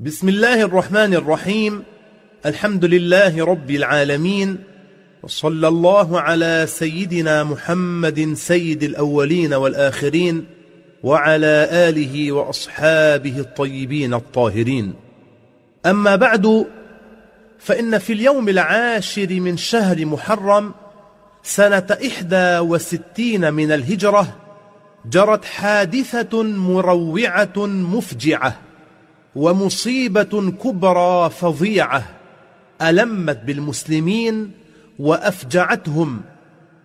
بسم الله الرحمن الرحيم الحمد لله رب العالمين وصلى الله على سيدنا محمد سيد الأولين والآخرين وعلى آله وأصحابه الطيبين الطاهرين أما بعد فإن في اليوم العاشر من شهر محرم سنة إحدى وستين من الهجرة جرت حادثة مروعة مفجعة ومصيبة كبرى فظيعة ألمت بالمسلمين وأفجعتهم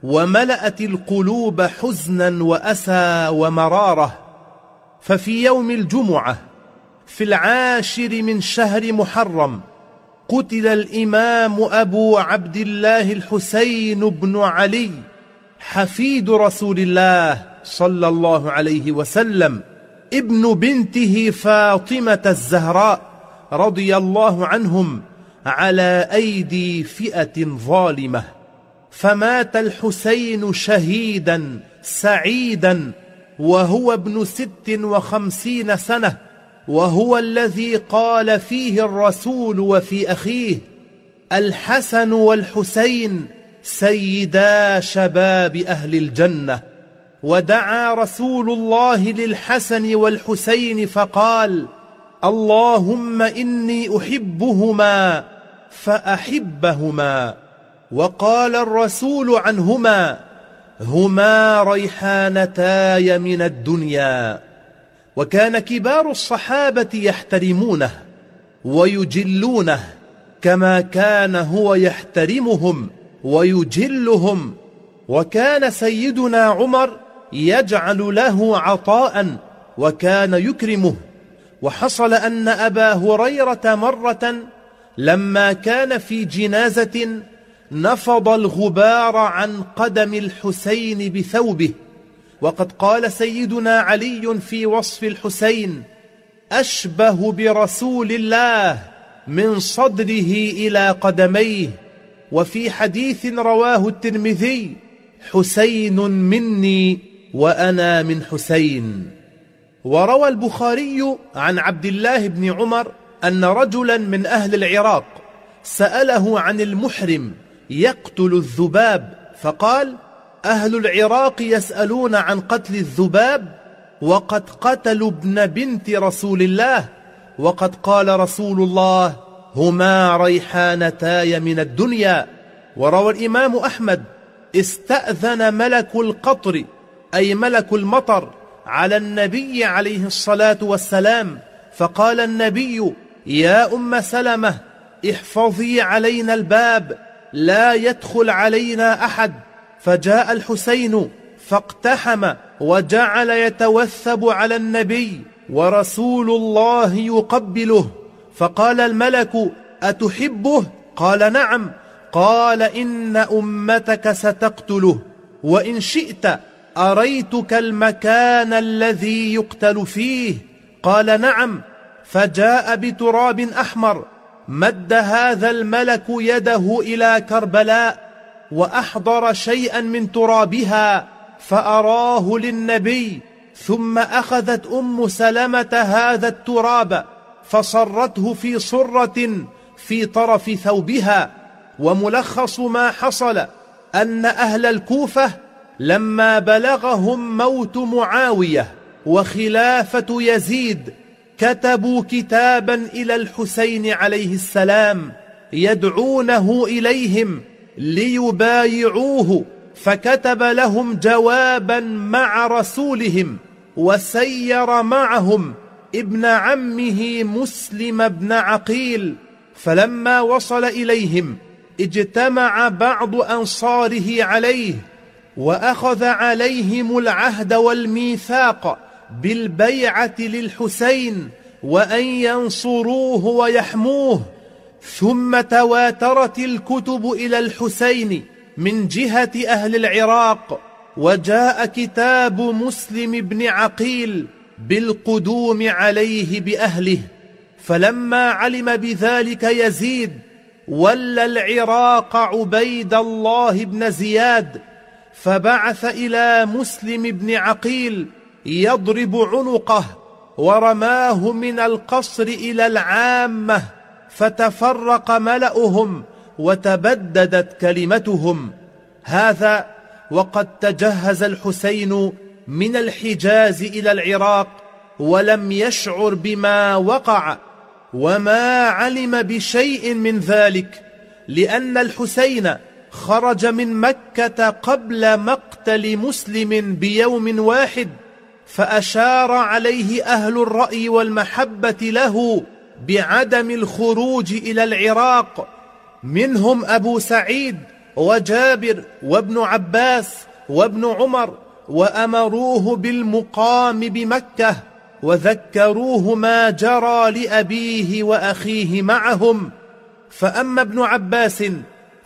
وملأت القلوب حزنا وأسى ومرارة ففي يوم الجمعة في العاشر من شهر محرم قتل الإمام أبو عبد الله الحسين بن علي حفيد رسول الله صلى الله عليه وسلم ابن بنته فاطمة الزهراء رضي الله عنهم على أيدي فئة ظالمة فمات الحسين شهيدا سعيدا وهو ابن ست وخمسين سنة وهو الذي قال فيه الرسول وفي أخيه الحسن والحسين سيدا شباب أهل الجنة ودعا رسول الله للحسن والحسين فقال اللهم إني أحبهما فأحبهما وقال الرسول عنهما هما ريحانتاي من الدنيا وكان كبار الصحابة يحترمونه ويجلونه كما كان هو يحترمهم ويجلهم وكان سيدنا عمر يجعل له عطاء وكان يكرمه وحصل أن أبا هريرة مرة لما كان في جنازة نفض الغبار عن قدم الحسين بثوبه وقد قال سيدنا علي في وصف الحسين أشبه برسول الله من صدره إلى قدميه وفي حديث رواه الترمذي حسين مني وأنا من حسين وروى البخاري عن عبد الله بن عمر أن رجلا من أهل العراق سأله عن المحرم يقتل الذباب فقال أهل العراق يسألون عن قتل الذباب وقد قتلوا ابن بنت رسول الله وقد قال رسول الله هما ريحانتاي من الدنيا وروى الإمام أحمد استأذن ملك القطر أي ملك المطر على النبي عليه الصلاة والسلام فقال النبي يا أم سلمة احفظي علينا الباب لا يدخل علينا أحد فجاء الحسين فاقتحم وجعل يتوثب على النبي ورسول الله يقبله فقال الملك أتحبه؟ قال نعم قال إن أمتك ستقتله وإن شئت أريتك المكان الذي يقتل فيه قال نعم فجاء بتراب أحمر مد هذا الملك يده إلى كربلاء وأحضر شيئا من ترابها فأراه للنبي ثم أخذت أم سلمة هذا التراب فصرته في صرة في طرف ثوبها وملخص ما حصل أن أهل الكوفة لما بلغهم موت معاوية وخلافة يزيد كتبوا كتابا إلى الحسين عليه السلام يدعونه إليهم ليبايعوه فكتب لهم جوابا مع رسولهم وسير معهم ابن عمه مسلم بن عقيل فلما وصل إليهم اجتمع بعض أنصاره عليه وأخذ عليهم العهد والميثاق بالبيعة للحسين وأن ينصروه ويحموه ثم تواترت الكتب إلى الحسين من جهة أهل العراق وجاء كتاب مسلم بن عقيل بالقدوم عليه بأهله فلما علم بذلك يزيد ولى العراق عبيد الله بن زياد فبعث إلى مسلم بن عقيل يضرب عنقه ورماه من القصر إلى العامة فتفرق ملأهم وتبددت كلمتهم هذا وقد تجهز الحسين من الحجاز إلى العراق ولم يشعر بما وقع وما علم بشيء من ذلك لأن الحسين خرج من مكة قبل مقتل مسلم بيوم واحد فأشار عليه أهل الرأي والمحبة له بعدم الخروج إلى العراق منهم أبو سعيد وجابر وابن عباس وابن عمر وأمروه بالمقام بمكة وذكروه ما جرى لأبيه وأخيه معهم فأما ابن عباس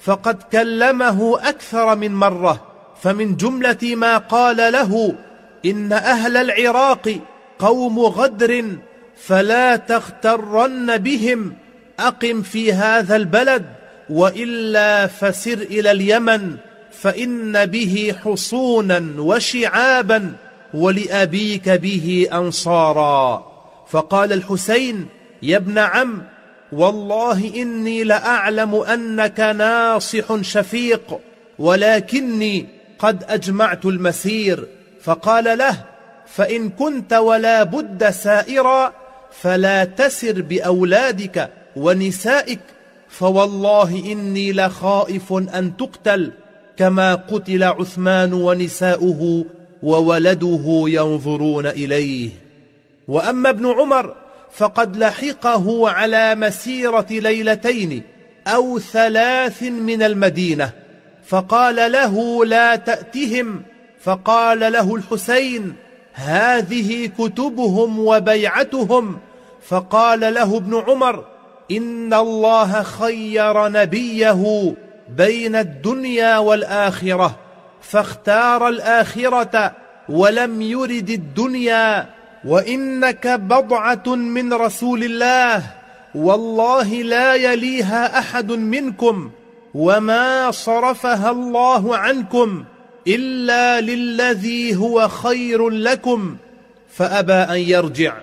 فقد كلمه أكثر من مرة فمن جملة ما قال له إن أهل العراق قوم غدر فلا تغترن بهم أقم في هذا البلد وإلا فسر إلى اليمن فإن به حصونا وشعابا ولأبيك به أنصارا فقال الحسين يا ابن عم والله إني لأعلم أنك ناصح شفيق ولكني قد أجمعت المسير فقال له فإن كنت ولا بد سائرا فلا تسر بأولادك ونسائك فوالله إني لخائف أن تقتل كما قتل عثمان ونساؤه وولده ينظرون إليه وأما ابن عمر فقد لحقه على مسيرة ليلتين أو ثلاث من المدينة فقال له لا تأتهم فقال له الحسين هذه كتبهم وبيعتهم فقال له ابن عمر إن الله خير نبيه بين الدنيا والآخرة فاختار الآخرة ولم يرد الدنيا وانك بضعه من رسول الله والله لا يليها احد منكم وما صرفها الله عنكم الا للذي هو خير لكم فابى ان يرجع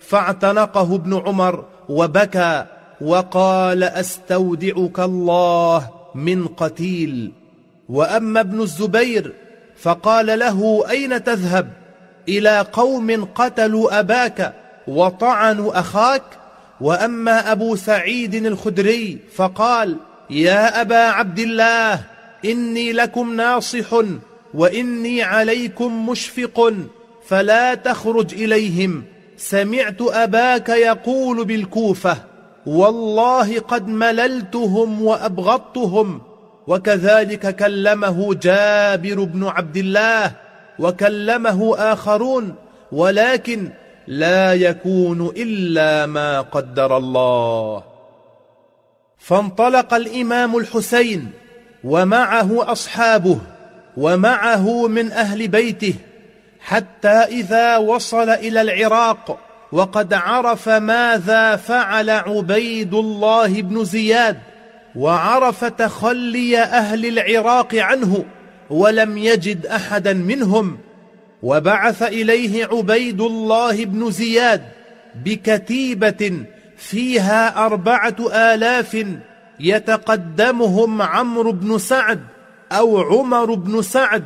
فاعتنقه ابن عمر وبكى وقال استودعك الله من قتيل واما ابن الزبير فقال له اين تذهب إلى قوم قتلوا أباك وطعنوا أخاك وأما أبو سعيد الخدري فقال يا أبا عبد الله إني لكم ناصح وإني عليكم مشفق فلا تخرج إليهم سمعت أباك يقول بالكوفة والله قد مللتهم وأبغضتهم وكذلك كلمه جابر بن عبد الله وكلمه آخرون ولكن لا يكون إلا ما قدر الله فانطلق الإمام الحسين ومعه أصحابه ومعه من أهل بيته حتى إذا وصل إلى العراق وقد عرف ماذا فعل عبيد الله بن زياد وعرف تخلي أهل العراق عنه ولم يجد احدا منهم وبعث اليه عبيد الله بن زياد بكتيبه فيها اربعه الاف يتقدمهم عمرو بن سعد او عمر بن سعد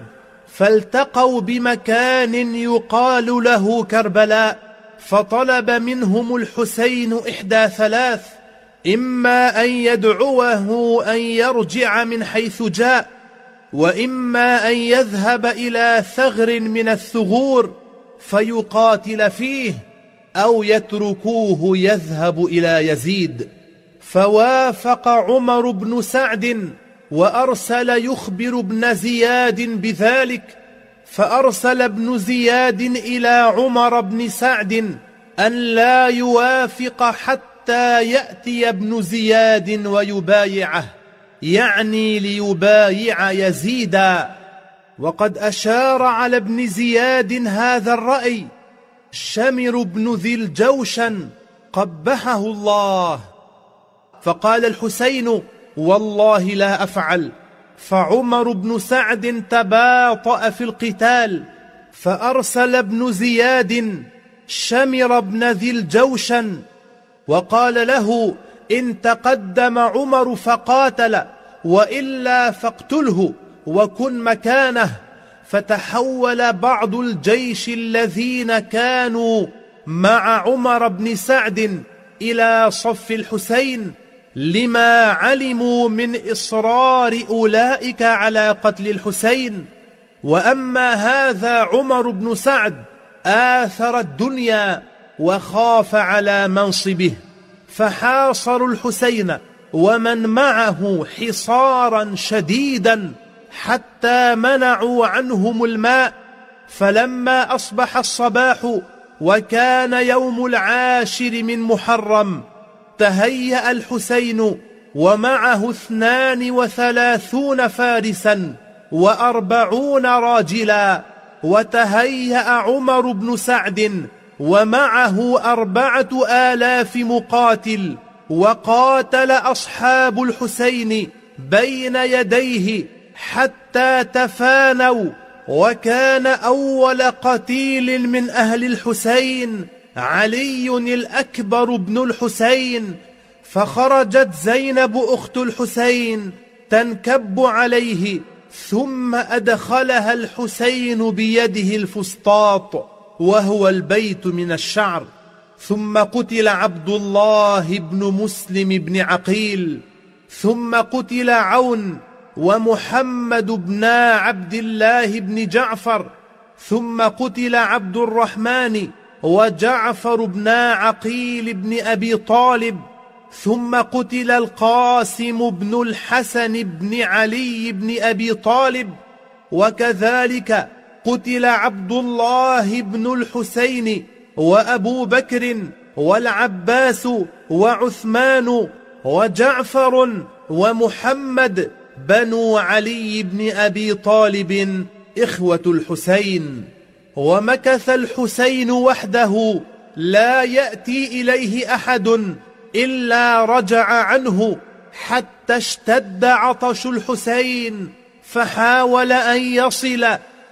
فالتقوا بمكان يقال له كربلاء فطلب منهم الحسين احدى ثلاث اما ان يدعوه ان يرجع من حيث جاء واما ان يذهب الى ثغر من الثغور فيقاتل فيه او يتركوه يذهب الى يزيد فوافق عمر بن سعد وارسل يخبر ابن زياد بذلك فارسل ابن زياد الى عمر بن سعد ان لا يوافق حتى ياتي ابن زياد ويبايعه يعني ليبايع يزيدا وقد أشار على ابن زياد هذا الرأي شمر بن ذي الجوشن قبحه الله فقال الحسين والله لا أفعل فعمر بن سعد تباطأ في القتال فأرسل ابن زياد شمر بن ذي الجوشن وقال له إن تقدم عمر فقاتل وإلا فاقتله وكن مكانه فتحول بعض الجيش الذين كانوا مع عمر بن سعد إلى صف الحسين لما علموا من إصرار أولئك على قتل الحسين وأما هذا عمر بن سعد آثر الدنيا وخاف على منصبه فحاصروا الحسين ومن معه حصارا شديدا حتى منعوا عنهم الماء فلما أصبح الصباح وكان يوم العاشر من محرم تهيأ الحسين ومعه اثنان وثلاثون فارسا وأربعون راجلا وتهيأ عمر بن سعد ومعه أربعة آلاف مقاتل وقاتل أصحاب الحسين بين يديه حتى تفانوا وكان أول قتيل من أهل الحسين علي الأكبر بن الحسين فخرجت زينب أخت الحسين تنكب عليه ثم أدخلها الحسين بيده الفسطاط وهو البيت من الشعر ثم قتل عبد الله بن مسلم بن عقيل ثم قتل عون ومحمد بن عبد الله بن جعفر ثم قتل عبد الرحمن وجعفر بن عقيل بن أبي طالب ثم قتل القاسم بن الحسن بن علي بن أبي طالب وكذلك قتل عبد الله بن الحسين وأبو بكر والعباس وعثمان وجعفر ومحمد بنو علي بن أبي طالب إخوة الحسين ومكث الحسين وحده لا يأتي إليه أحد إلا رجع عنه حتى اشتد عطش الحسين فحاول أن يصل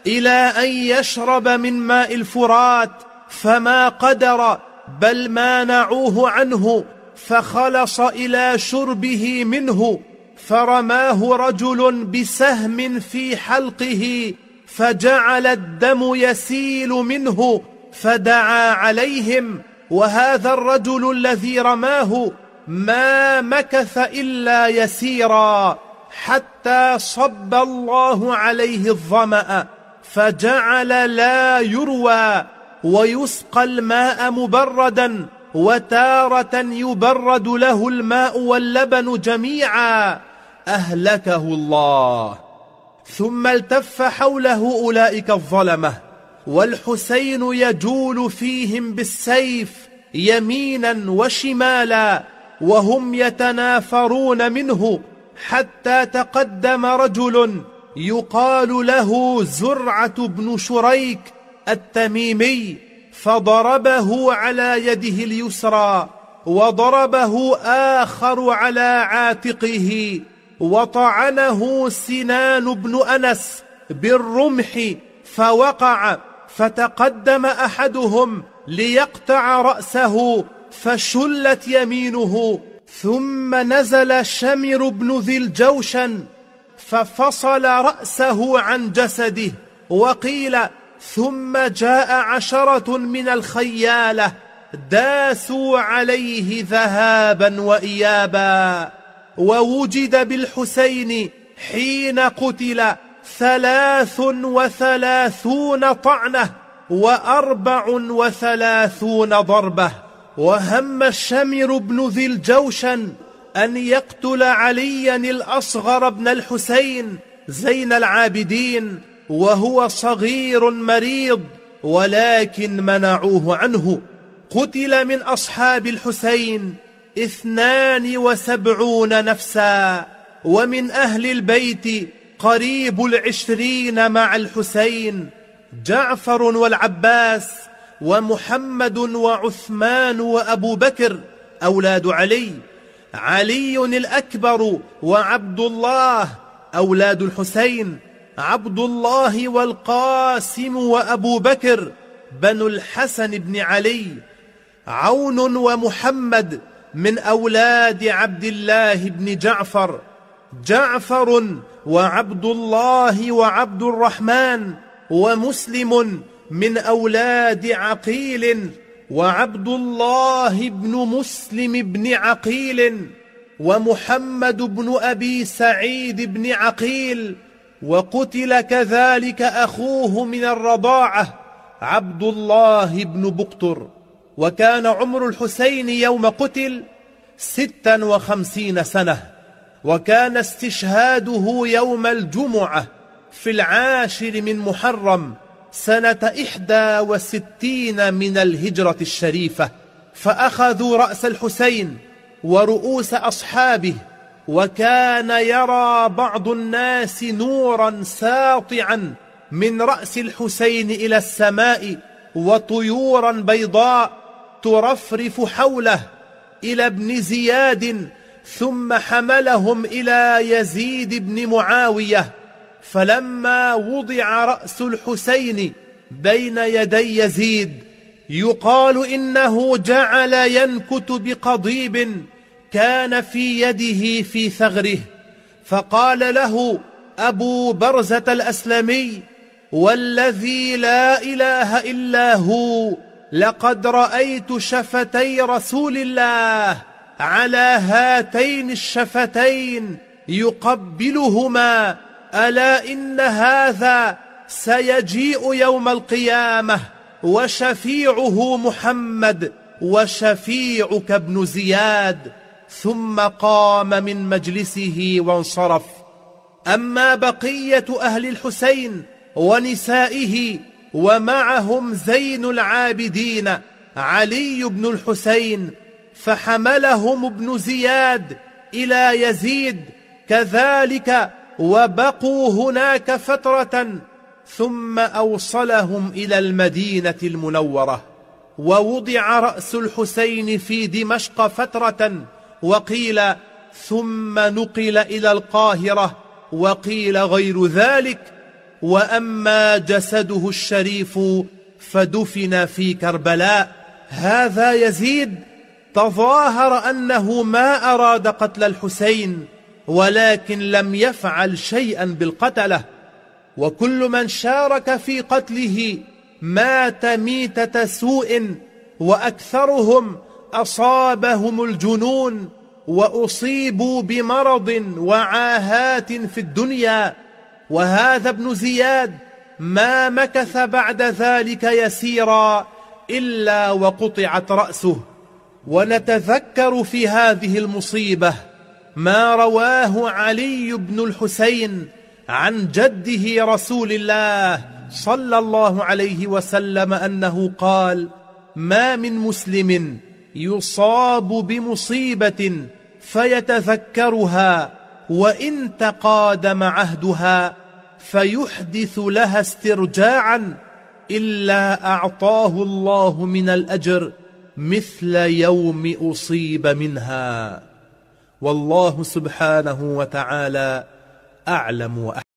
إلى أن يشرب من ماء الفرات فما قدر بل مانعوه عنه فخلص إلى شربه منه فرماه رجل بسهم في حلقه فجعل الدم يسيل منه فدعا عليهم وهذا الرجل الذي رماه ما مكث إلا يسيرا حتى صب الله عليه الظمأ فجعل لا يروى ويسقى الماء مبردا وتارة يبرد له الماء واللبن جميعا أهلكه الله ثم التف حوله أولئك الظلمة والحسين يجول فيهم بالسيف يمينا وشمالا وهم يتنافرون منه حتى تقدم رجل يقال له زرعة بن شريك التميمي فضربه على يده اليسرى وضربه آخر على عاتقه وطعنه سنان بن أنس بالرمح فوقع فتقدم أحدهم ليقطع رأسه فشلت يمينه ثم نزل شمر بن ذي الجوشن ففصل رأسه عن جسده وقيل ثم جاء عشرة من الخيالة داسوا عليه ذهابا وإيابا ووجد بالحسين حين قتل ثلاث وثلاثون طعنة وأربع وثلاثون ضربة وهم الشمر بن ذي الجوشن أن يقتل عليا الأصغر بن الحسين زين العابدين وهو صغير مريض ولكن منعوه عنه قتل من أصحاب الحسين اثنان وسبعون نفسا ومن أهل البيت قريب العشرين مع الحسين جعفر والعباس ومحمد وعثمان وأبو بكر أولاد علي علي الأكبر وعبد الله أولاد الحسين عبد الله والقاسم وأبو بكر بنو الحسن بن علي عون ومحمد من أولاد عبد الله بن جعفر جعفر وعبد الله وعبد الرحمن ومسلم من أولاد عقيل وعبد الله بن مسلم بن عقيل ومحمد بن أبي سعيد بن عقيل وقتل كذلك أخوه من الرضاعة عبد الله بن بقتر وكان عمر الحسين يوم قتل ستا وخمسين سنة وكان استشهاده يوم الجمعة في العاشر من محرم سنة إحدى وستين من الهجرة الشريفة فأخذوا رأس الحسين ورؤوس أصحابه وكان يرى بعض الناس نورا ساطعا من رأس الحسين إلى السماء وطيورا بيضاء ترفرف حوله إلى ابن زياد ثم حملهم إلى يزيد بن معاوية فلما وضع رأس الحسين بين يدي يزيد يقال إنه جعل ينكت بقضيب كان في يده في ثغره فقال له أبو برزة الأسلمي والذي لا إله إلا هو لقد رأيت شفتي رسول الله على هاتين الشفتين يقبلهما ألا إن هذا سيجيء يوم القيامة وشفيعه محمد وشفيعك ابن زياد ثم قام من مجلسه وانصرف أما بقية أهل الحسين ونسائه ومعهم زين العابدين علي بن الحسين فحملهم ابن زياد إلى يزيد كذلك وبقوا هناك فترة ثم أوصلهم إلى المدينة المنورة ووضع رأس الحسين في دمشق فترة وقيل ثم نقل إلى القاهرة وقيل غير ذلك وأما جسده الشريف فدفن في كربلاء هذا يزيد تظاهر أنه ما أراد قتل الحسين ولكن لم يفعل شيئا بالقتله وكل من شارك في قتله مات ميتة سوء وأكثرهم أصابهم الجنون وأصيبوا بمرض وعاهات في الدنيا وهذا ابن زياد ما مكث بعد ذلك يسيرا إلا وقطعت رأسه ونتذكر في هذه المصيبه ما رواه علي بن الحسين عن جده رسول الله صلى الله عليه وسلم أنه قال ما من مسلم يصاب بمصيبة فيتذكرها وإن تقادم عهدها فيحدث لها استرجاعا إلا أعطاه الله من الأجر مثل يوم أصيب منها والله سبحانه وتعالى أعلم واحكم